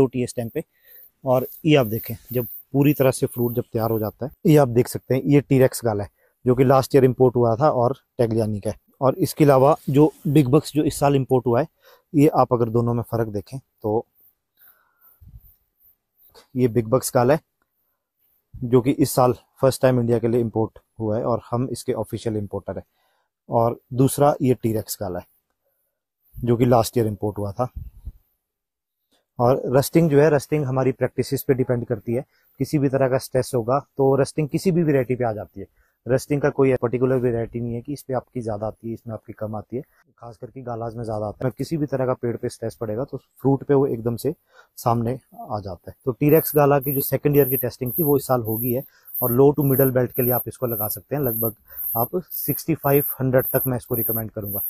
छोटी है इस टाइम पे और ये आप देखें जब पूरी तरह से फ्रूट जब तैयार हो जाता है ये आप देख सकते हैं ये टीरेक्स गाला है जो कि लास्ट ईयर इम्पोर्ट हुआ था और टैगलियानी का है और इसके अलावा जो बिग बक्स जो इस साल इम्पोर्ट हुआ है ये आप अगर दोनों में फ़र्क देखें तो ये बिग बक्स गाला है जो कि इस साल फर्स्ट टाइम इंडिया के लिए इम्पोर्ट हुआ है और हम इसके ऑफिशियल इम्पोर्टर है और दूसरा ये टीरेक्स गाला है जो कि लास्ट ईयर इम्पोर्ट हुआ था और रस्टिंग जो है रस्टिंग हमारी प्रैक्टिस पे डिपेंड करती है किसी भी तरह का स्ट्रेस होगा तो रस्टिंग किसी भी वेरायटी पे आ जाती है रस्टिंग का कोई पर्टिकुलर वेरायटी नहीं है कि इस पर आपकी ज़्यादा आती है इसमें आपकी कम आती है खास करके गालाज में ज़्यादा आता है किसी भी तरह का पेड़ पे स्ट्रेस पड़ेगा तो फ्रूट पे वो एकदम से सामने आ जाता है तो टीरेक्स गाला की जो सेकेंड ईयर की टेस्टिंग थी वो इस साल होगी है और लो टू मिडल बेल्ट के लिए आप इसको लगा सकते हैं लगभग आप सिक्सटी फाइव हंड्रेड तक मैं इसको रिकमेंड करूंगा